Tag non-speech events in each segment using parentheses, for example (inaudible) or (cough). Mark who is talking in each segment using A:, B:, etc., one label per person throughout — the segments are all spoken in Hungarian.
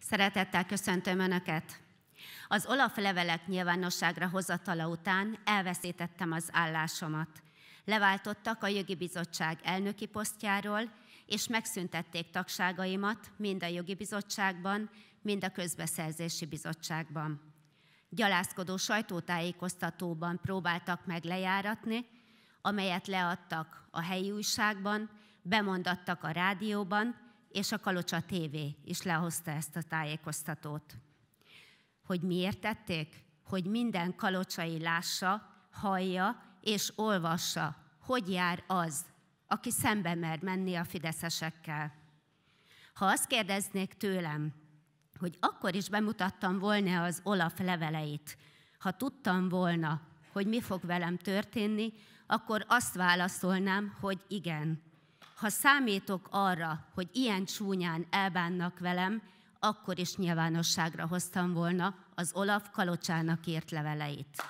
A: Szeretettel köszöntöm Önöket! Az Olaf levelek nyilvánosságra hozatala után elveszítettem az állásomat. Leváltottak a jogi bizottság elnöki posztjáról, és megszüntették tagságaimat mind a jogi bizottságban, mind a közbeszerzési bizottságban. Gyalászkodó sajtótájékoztatóban próbáltak meg lejáratni, amelyet leadtak a helyi újságban, bemondattak a rádióban, és a Kalocsa TV is lehozta ezt a tájékoztatót. Hogy miért tették? Hogy minden kalocsai lássa, hallja és olvassa, hogy jár az, aki szembe mer menni a fideszesekkel. Ha azt kérdeznék tőlem, hogy akkor is bemutattam volna az Olaf leveleit, ha tudtam volna, hogy mi fog velem történni, akkor azt válaszolnám, hogy igen ha számítok arra, hogy ilyen csúnyán elbánnak velem, akkor is nyilvánosságra hoztam volna az Olaf Kalocsának írt leveleit.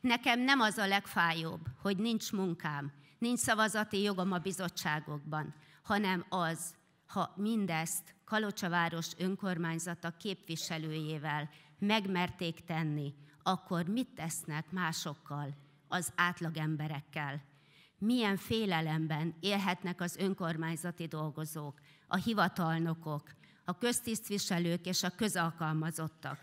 A: Nekem nem az a legfájóbb, hogy nincs munkám, nincs szavazati jogom a bizottságokban, hanem az, ha mindezt Kalocsaváros önkormányzata képviselőjével, megmerték tenni, akkor mit tesznek másokkal, az átlagemberekkel? Milyen félelemben élhetnek az önkormányzati dolgozók, a hivatalnokok, a köztisztviselők és a közalkalmazottak,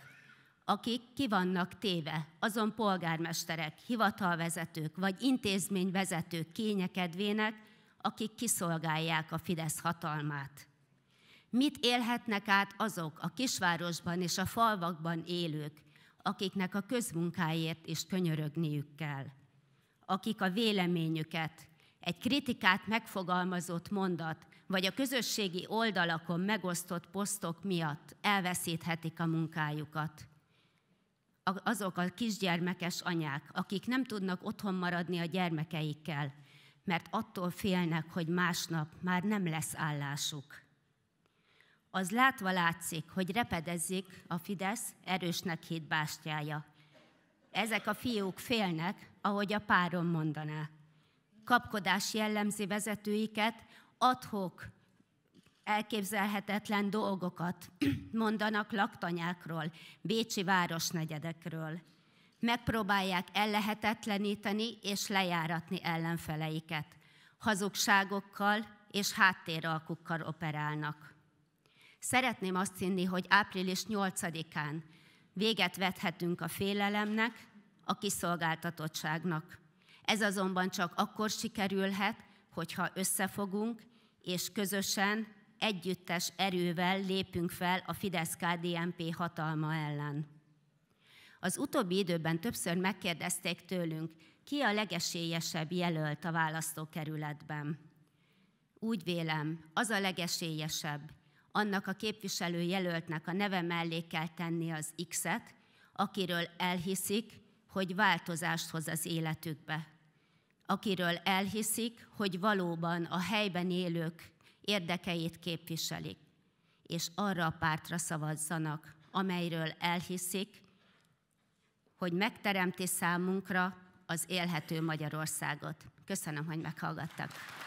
A: akik ki vannak téve azon polgármesterek, hivatalvezetők vagy intézményvezetők kényekedvének, akik kiszolgálják a Fidesz hatalmát. Mit élhetnek át azok a kisvárosban és a falvakban élők, akiknek a közmunkáért is könyörögniük kell, akik a véleményüket, egy kritikát megfogalmazott mondat, vagy a közösségi oldalakon megosztott posztok miatt elveszíthetik a munkájukat. Azok a kisgyermekes anyák, akik nem tudnak otthon maradni a gyermekeikkel, mert attól félnek, hogy másnap már nem lesz állásuk az látva látszik, hogy repedezik a Fidesz erősnek hét bástyája. Ezek a fiúk félnek, ahogy a párom mondaná. Kapkodás jellemzi vezetőiket, adhok elképzelhetetlen dolgokat (clears throat) mondanak laktanyákról, bécsi városnegyedekről. Megpróbálják ellehetetleníteni és lejáratni ellenfeleiket. Hazugságokkal és háttéralkukkal operálnak. Szeretném azt hinni, hogy április 8-án véget vethetünk a félelemnek, a kiszolgáltatottságnak. Ez azonban csak akkor sikerülhet, hogyha összefogunk, és közösen, együttes erővel lépünk fel a Fidesz-KDNP hatalma ellen. Az utóbbi időben többször megkérdezték tőlünk, ki a legesélyesebb jelölt a választókerületben. Úgy vélem, az a legesélyesebb, annak a képviselő jelöltnek a neve mellé kell tenni az X-et, akiről elhiszik, hogy változást hoz az életükbe. Akiről elhiszik, hogy valóban a helyben élők érdekeit képviselik, és arra a pártra szavazzanak, amelyről elhiszik, hogy megteremti számunkra az élhető Magyarországot. Köszönöm, hogy meghallgattak.